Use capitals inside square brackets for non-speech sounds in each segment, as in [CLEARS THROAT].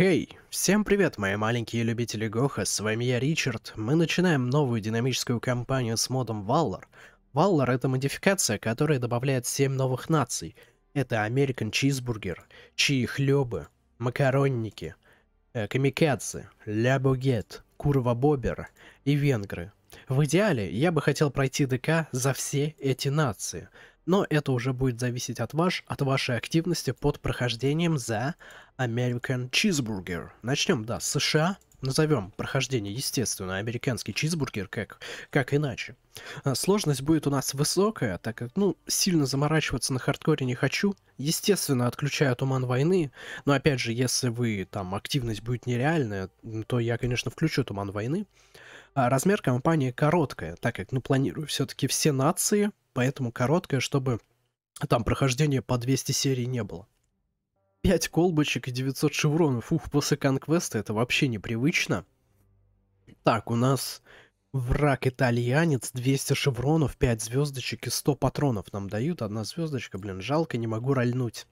Хей! всем привет, мои маленькие любители Гоха, с вами я, Ричард. Мы начинаем новую динамическую кампанию с модом Валлар. Валлар это модификация, которая добавляет 7 новых наций. Это American Cheeseburger, чьи хлебы, макаронники, э, камикадзе, ля бугет, курва бобер и венгры. В идеале я бы хотел пройти ДК за все эти нации — но это уже будет зависеть от, ваш, от вашей активности под прохождением за American Cheeseburger. Начнем, да, США. Назовем прохождение, естественно, американский чизбургер, как, как иначе. А, сложность будет у нас высокая, так как, ну, сильно заморачиваться на хардкоре не хочу. Естественно, отключаю туман войны, но опять же, если вы, там, активность будет нереальная, то я, конечно, включу туман войны. А размер компании короткая, так как, ну, планирую все-таки все нации, поэтому короткое, чтобы там прохождение по 200 серий не было. 5 колбочек и 900 шевронов. Ух, после конквеста это вообще непривычно. Так, у нас враг итальянец, 200 шевронов, 5 звездочек и 100 патронов нам дают. Одна звездочка, блин, жалко, не могу рольнуть.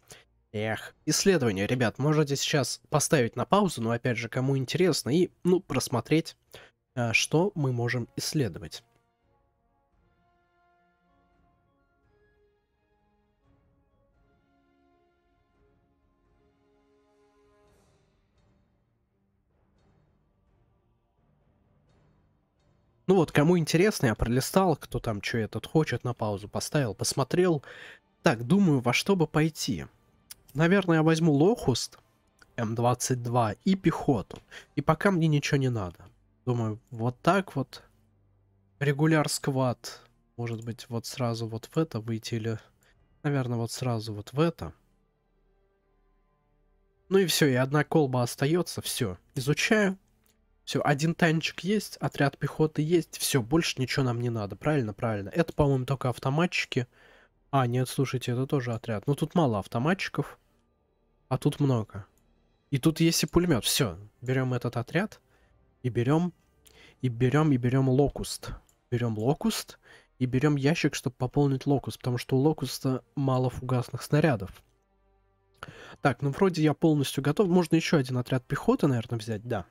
Эх, исследование, ребят, можете сейчас поставить на паузу, но опять же, кому интересно, и, ну, просмотреть, э, что мы можем исследовать. Ну вот, кому интересно, я пролистал, кто там что этот хочет, на паузу поставил, посмотрел. Так, думаю, во что бы пойти. Наверное, я возьму Лохуст, М22 и пехоту. И пока мне ничего не надо. Думаю, вот так вот. Регуляр сквад. Может быть, вот сразу вот в это выйти или... Наверное, вот сразу вот в это. Ну и все, и одна колба остается. Все, изучаю, все, один танчик есть, отряд пехоты есть, все, больше ничего нам не надо. Правильно, правильно. Это, по-моему, только автоматчики. А, нет, слушайте, это тоже отряд. Но ну, тут мало автоматчиков, а тут много. И тут есть и пулемет. Все, берем этот отряд и берем, и берем, и берем локуст. Берем локуст и берем ящик, чтобы пополнить локуст, потому что у локуста мало фугасных снарядов. Так, ну вроде я полностью готов. Можно еще один отряд пехоты, наверное, взять, да. Да.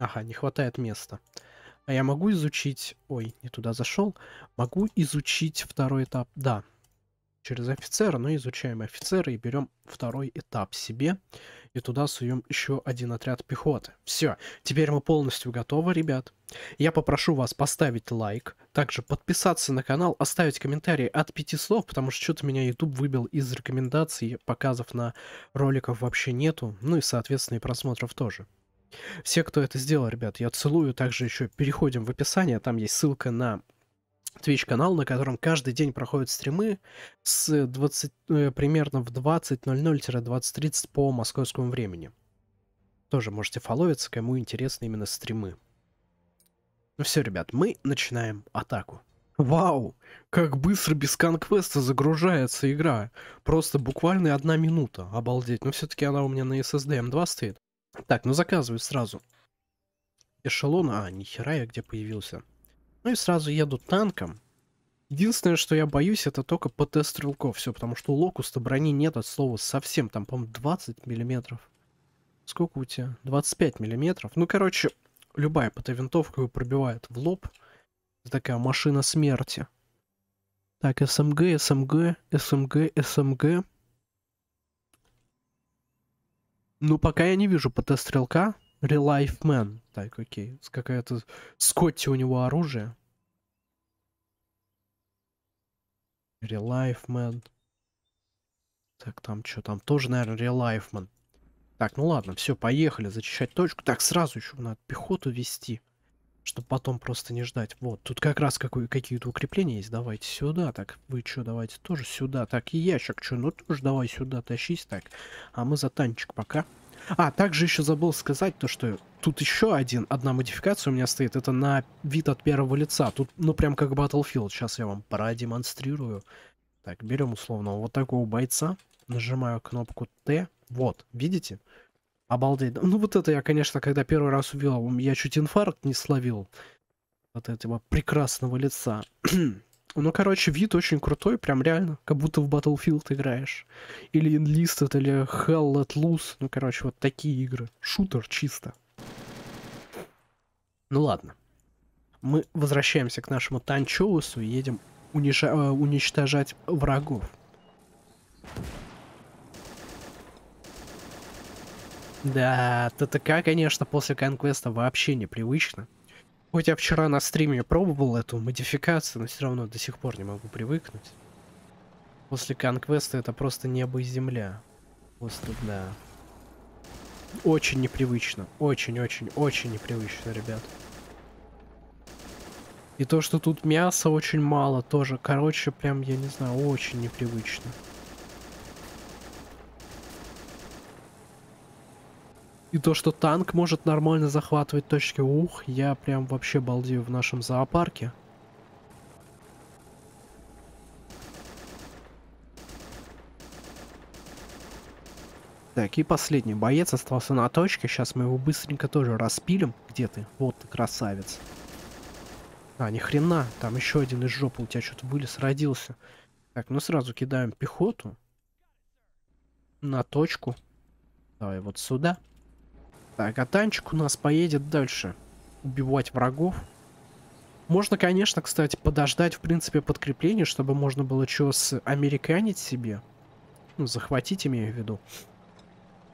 Ага, не хватает места. А я могу изучить... Ой, не туда зашел. Могу изучить второй этап. Да, через офицера, но изучаем офицера и берем второй этап себе. И туда суем еще один отряд пехоты. Все, теперь мы полностью готовы, ребят. Я попрошу вас поставить лайк, также подписаться на канал, оставить комментарии от пяти слов, потому что что-то меня YouTube выбил из рекомендаций, показов на роликов вообще нету, ну и, соответственно, и просмотров тоже. Все, кто это сделал, ребят, я целую. Также еще переходим в описание, там есть ссылка на Twitch канал, на котором каждый день проходят стримы с 20, э, примерно в 20.00-20.30 по московскому времени. Тоже можете фоловиться, кому интересны именно стримы. Ну все, ребят, мы начинаем атаку. Вау, как быстро без конквеста загружается игра. Просто буквально одна минута, обалдеть. Но все-таки она у меня на SSD M2 стоит. Так, ну заказывают сразу. Эшелон, а, нихера я где появился. Ну и сразу еду танком. Единственное, что я боюсь, это только ПТ стрелков. Все, потому что у локуста брони нет от слова совсем. Там, по-моему, 20 миллиметров. Сколько у тебя? 25 миллиметров. Ну, короче, любая ПТ-винтовка его пробивает в лоб. Это такая машина смерти. Так, СМГ, СМГ, СМГ, СМГ. Ну, пока я не вижу ПТ-стрелка. Релайф Мэн. Так, окей. какая-то... Скотти у него оружие. Релайфмен. Так, там что? Там тоже, наверное, релайфмен. Так, ну ладно, все, поехали зачищать точку. Так, сразу еще надо пехоту вести чтобы потом просто не ждать. Вот, тут как раз какие-то укрепления есть. Давайте сюда, так, вы что, давайте тоже сюда. Так, и ящик, что, ну тоже давай сюда тащись, так. А мы за танчик пока. А, также еще забыл сказать то, что тут еще один, одна модификация у меня стоит. Это на вид от первого лица. Тут, ну, прям как Battlefield. Сейчас я вам продемонстрирую. Так, берем условно вот такого бойца. Нажимаю кнопку Т. Вот, видите? Видите? Обалдеть. Ну вот это я, конечно, когда первый раз увидел, я чуть инфаркт не словил от этого прекрасного лица. [CLEARS THROAT] ну, короче, вид очень крутой, прям реально, как будто в Battlefield играешь. Или Enlisted, или Hell Let Loose. Ну, короче, вот такие игры. Шутер чисто. Ну ладно. Мы возвращаемся к нашему Танчоусу и едем унижа- э, уничтожать врагов. Да, ТТК, конечно, после конквеста вообще непривычно. Хоть я вчера на стриме пробовал эту модификацию, но все равно до сих пор не могу привыкнуть. После конквеста это просто небо и земля. Просто, да. Очень непривычно. Очень-очень-очень непривычно, ребят. И то, что тут мяса очень мало тоже. Короче, прям, я не знаю, очень непривычно. И то, что танк может нормально захватывать точки, ух, я прям вообще балдею в нашем зоопарке. Так, и последний боец остался на точке. Сейчас мы его быстренько тоже распилим. Где ты? Вот ты, красавец. А, ни хрена. Там еще один из жопы у тебя что-то вылез, родился. Так, ну сразу кидаем пехоту. На точку. Давай вот сюда. Так, а танчик у нас поедет дальше. Убивать врагов. Можно, конечно, кстати, подождать, в принципе, подкрепление, чтобы можно было чего с американить себе. Ну, захватить, имею в виду.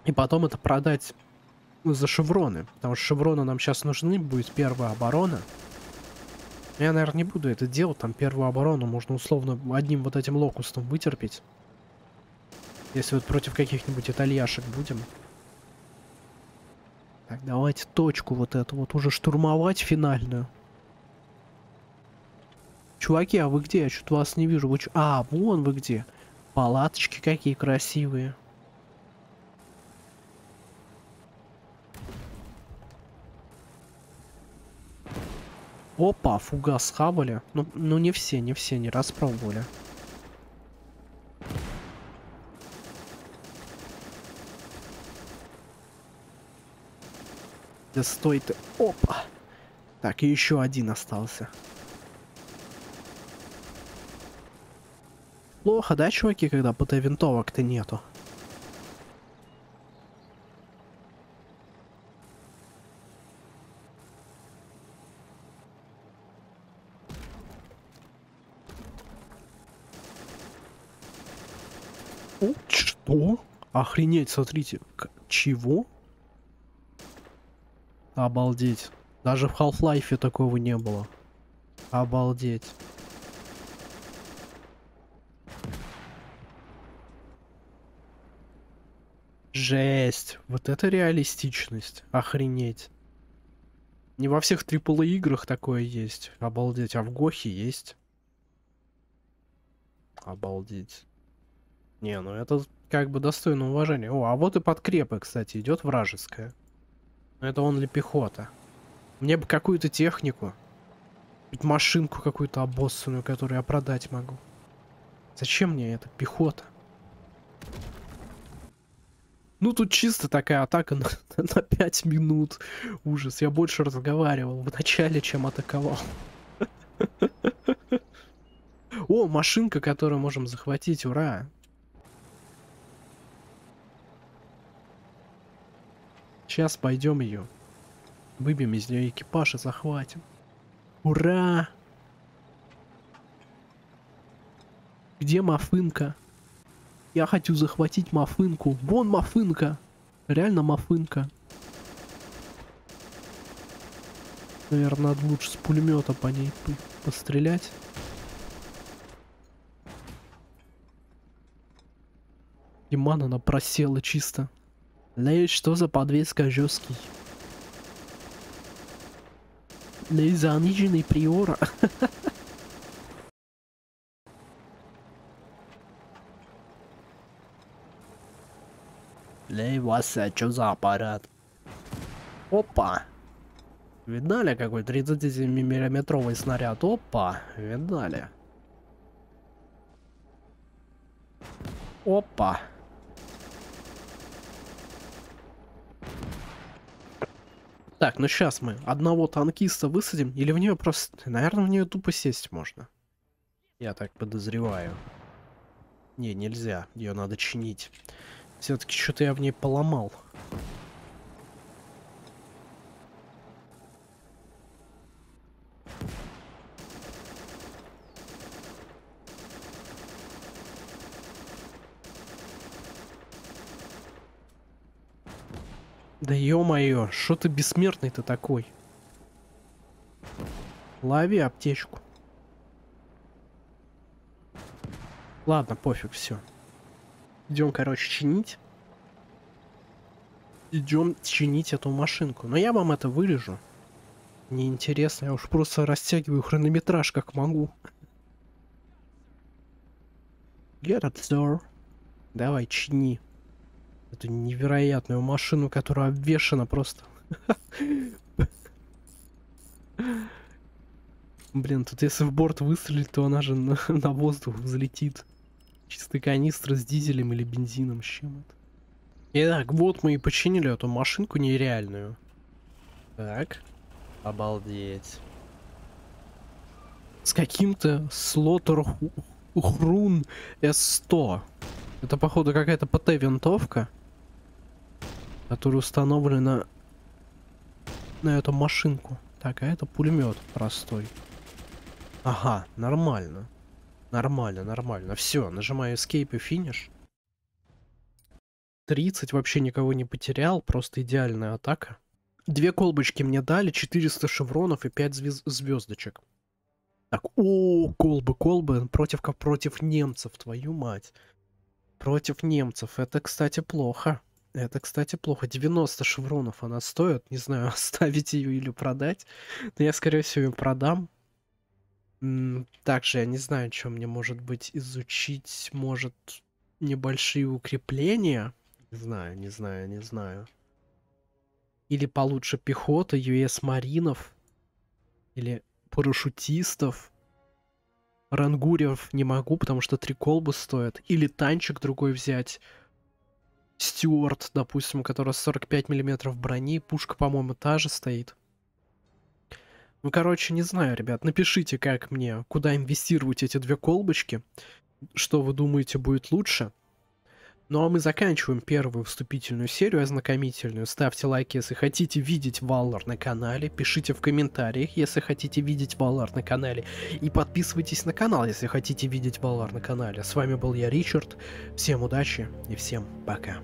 И потом это продать за шевроны. Потому что шевроны нам сейчас нужны, будет первая оборона. Я, наверное, не буду это делать, там первую оборону можно условно одним вот этим локустом вытерпеть. Если вот против каких-нибудь итальяшек будем. Так, давайте точку вот эту вот уже штурмовать финальную. Чуваки, а вы где? Я что-то вас не вижу. Вы ч... А, вон вы где. Палаточки какие красивые. Опа, фугас хавали. Ну, ну не все, не все, не распробовали. Да стой ты. Опа. Так, и еще один остался. Плохо, да, чуваки, когда ПТ винтовок-то нету? О, что? Охренеть, смотрите. К чего? Обалдеть. Даже в Half-Life такого не было. Обалдеть. Жесть. Вот это реалистичность. Охренеть. Не во всех AAA играх такое есть. Обалдеть. А в Гохе есть. Обалдеть. Не, ну это как бы достойно уважения. О, а вот и подкрепы, кстати, идет вражеская. Но это он ли пехота? Мне бы какую-то технику. машинку какую-то обоссанную, которую я продать могу. Зачем мне эта пехота? Ну, тут чисто такая атака на, [LAUGHS] на 5 минут. Ужас. Я больше разговаривал в начале, чем атаковал. [LAUGHS] О, машинка, которую можем захватить. Ура. Сейчас пойдем ее. Выбьем из нее экипаж и захватим. Ура! Где Мафынка? Я хочу захватить Мафынку. Вон Мафынка. Реально Мафынка. Наверное, надо лучше с пулемета по ней пострелять. И она просела чисто. Лей, что за подвеска жесткий? Лей, заниженный приора. Лей, Вася, что за аппарат? Опа! Видали, какой 37-миллиметровый снаряд? Опа, видали. Опа. Так, ну сейчас мы одного танкиста высадим, или в нее просто... Наверное, в нее тупо сесть можно. Я так подозреваю. Не, нельзя. Ее надо чинить. Все-таки что-то я в ней поломал. Да ё-моё, что ты бессмертный-то такой? Лови аптечку. Ладно, пофиг, все. Идем, короче, чинить. Идем чинить эту машинку. Но я вам это вырежу. Неинтересно, я уж просто растягиваю хронометраж как могу. Get up, sir. Давай, чини. Эту невероятную машину, которая обвешена просто. Блин, тут если в борт выстрелить, то она же на, на воздух взлетит. Чистая канистра с дизелем или бензином, с чем это? Итак, вот мы и починили эту машинку нереальную. Так. Обалдеть. С каким-то слотер хрун С100. Это, походу, какая-то ПТ-винтовка которая установлена на эту машинку. Так, а это пулемет простой. Ага, нормально. Нормально, нормально. Все, нажимаю escape и финиш. 30 вообще никого не потерял, просто идеальная атака. Две колбочки мне дали, 400 шевронов и 5 звезд звездочек. Так, о, колбы, колбы, против, против немцев, твою мать. Против немцев, это, кстати, плохо. Это, кстати, плохо. 90 шевронов она стоит. Не знаю, [LAUGHS] оставить ее или продать. Но я, скорее всего, ее продам. Также я не знаю, что мне может быть изучить. Может, небольшие укрепления. Не знаю, не знаю, не знаю. Или получше пехота, US-маринов. Или парашютистов. рангуриев не могу, потому что три колбы стоят. Или танчик другой взять. Стюарт, допустим, которая 45 миллиметров брони. Пушка, по-моему, та же стоит. Ну, короче, не знаю, ребят. Напишите, как мне, куда инвестировать эти две колбочки. Что вы думаете будет лучше? Ну а мы заканчиваем первую вступительную серию ознакомительную. Ставьте лайк, если хотите видеть Валлар на канале. Пишите в комментариях, если хотите видеть Валлар на канале. И подписывайтесь на канал, если хотите видеть Валлар на канале. С вами был я, Ричард. Всем удачи и всем пока.